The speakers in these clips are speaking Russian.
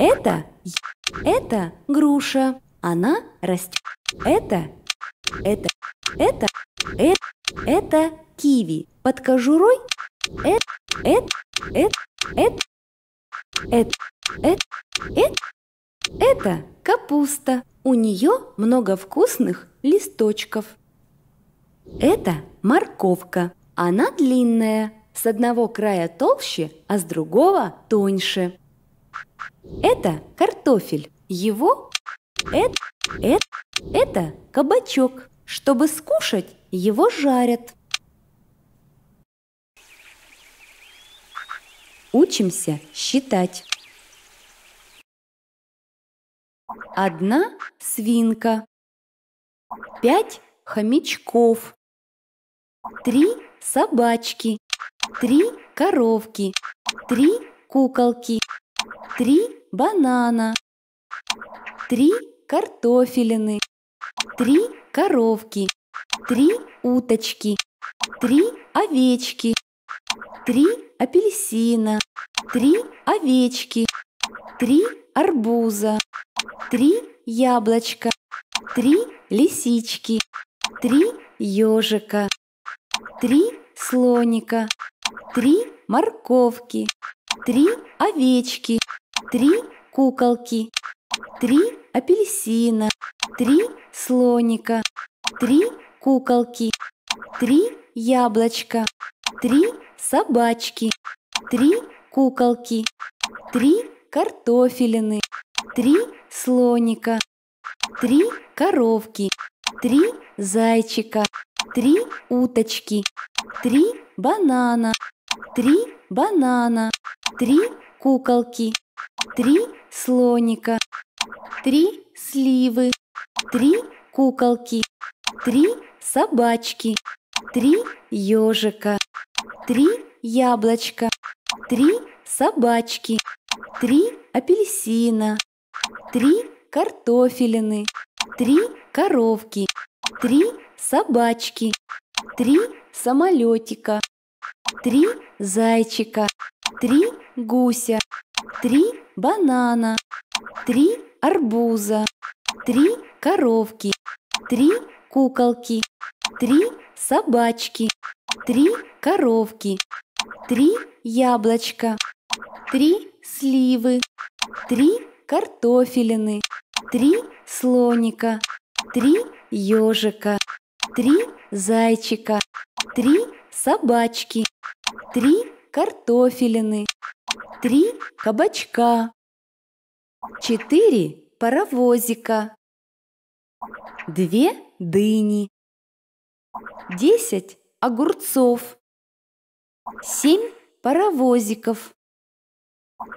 Это... Это груша. Она растет. Это... Это... Это... Это... Это киви. Под кожурой... Это... Это... Это... Это... Это... Это... Это... Это капуста. У нее много вкусных листочков. Это морковка. Она длинная, с одного края толще, а с другого тоньше. Это картофель. Его это, это, это кабачок. Чтобы скушать, его жарят. Учимся считать. Одна свинка. Пять хомячков. Три собачки. Три коровки. Три куколки. Три банана, три картофелины, три коровки, три уточки, три овечки, три апельсина, три овечки, три арбуза, три яблочка, три лисички, три ежика, три слоника, три морковки, три овечки, Три куколки. Три апельсина. Три слоника. Три куколки. Три яблочка. Три собачки. Три куколки. Три картофелины. Три слоника. Три коровки. Три зайчика. Три уточки. Три банана. Три банана. Три куколки. Три слоника. Три сливы. Три куколки. Три собачки. Три ежика. Три яблочка. Три собачки. Три апельсина. Три картофелины. Три коровки. Три собачки. Три самолетика. Три зайчика. Три гуся. Три банана. Три арбуза. Три коровки. Три куколки. Три собачки. Три коровки. Три яблочка. Три сливы. Три картофелины. Три слоника. Три ежика. Три зайчика. Три собачки. Три картофелины. Три кабачка. Четыре паровозика. Две дыни. Десять огурцов. Семь паровозиков.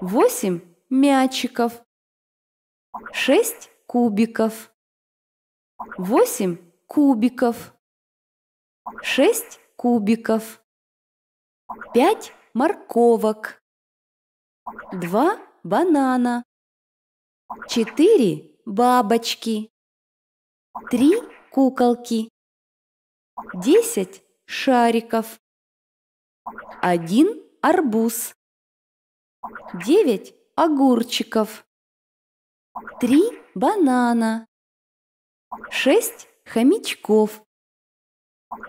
Восемь мячиков. Шесть кубиков. Восемь кубиков. Шесть кубиков. Пять морковок. Два банана. Четыре бабочки. Три куколки. Десять шариков. Один арбуз. Девять огурчиков. Три банана. Шесть хомячков.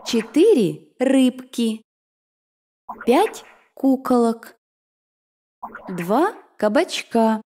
Четыре рыбки. Пять куколок. Два кабачка